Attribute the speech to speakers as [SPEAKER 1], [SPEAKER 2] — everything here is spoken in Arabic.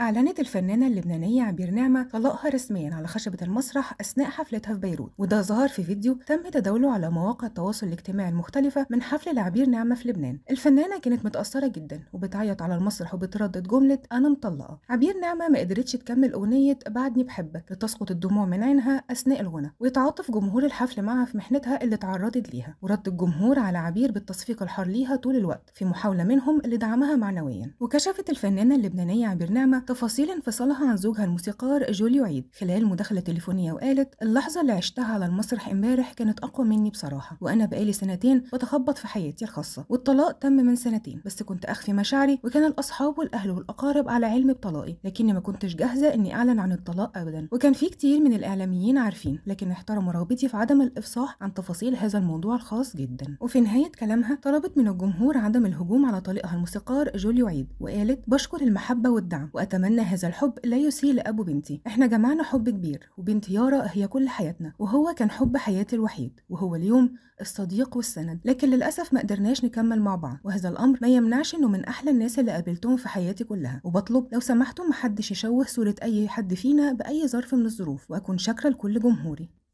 [SPEAKER 1] أعلنت الفنانة اللبنانية عبير نعمة طلاقها رسميا على خشبة المسرح أثناء حفلتها في بيروت وده ظهر في فيديو تم تداوله على مواقع التواصل الاجتماعي المختلفة من حفل لعبير نعمة في لبنان الفنانة كانت متأثرة جدا وبتعيط على المسرح وبتردد جملة أنا مطلقة عبير نعمة ما قدرتش تكمل أغنية بعدني بحبك لتسقط الدموع من عينها أثناء الغنى ويتعاطف جمهور الحفل معها في محنتها اللي تعرضت ليها ورد الجمهور على عبير بالتصفيق الحر ليها طول الوقت في محاولة منهم لدعمها معنويا وكشفت الفنانة اللبنانية عبير نعمة تفاصيل انفصالها عن زوجها الموسيقار جوليو عيد خلال مداخلة تليفونية وقالت اللحظة اللي عشتها على المسرح امبارح كانت أقوى مني بصراحة وأنا بقالي سنتين بتخبط في حياتي الخاصة والطلاق تم من سنتين بس كنت أخفي مشاعري وكان الأصحاب والأهل والأقارب على علم بطلاقي لكني ما كنتش جاهزة إني أعلن عن الطلاق أبدا وكان في كتير من الإعلاميين عارفين لكن احترموا رغبتي في عدم الإفصاح عن تفاصيل هذا الموضوع الخاص جدا وفي نهاية كلامها طلبت من الجمهور عدم الهجوم على طليقها الموسيقار جوليو عيد وقالت بشكر المحبة والدعم وأتمنى أتمنى هذا الحب لا يسيء لأبو بنتي إحنا جمعنا حب كبير وبنت يارا هي كل حياتنا وهو كان حب حياتي الوحيد وهو اليوم الصديق والسند لكن للأسف ما قدرناش نكمل مع بعض وهذا الأمر ما يمنعش إنه من أحلى الناس اللي قابلتهم في حياتي كلها وبطلب لو سمحتم محدش يشوه صورة أي حد فينا بأي ظرف من الظروف وأكون شاكرة لكل جمهوري